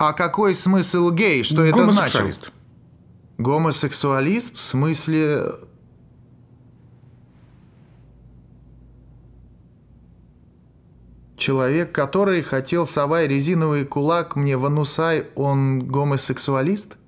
А какой смысл гей? Что это значит? Гомосексуалист в смысле... Человек, который хотел совай резиновый кулак мне в анусай, он гомосексуалист?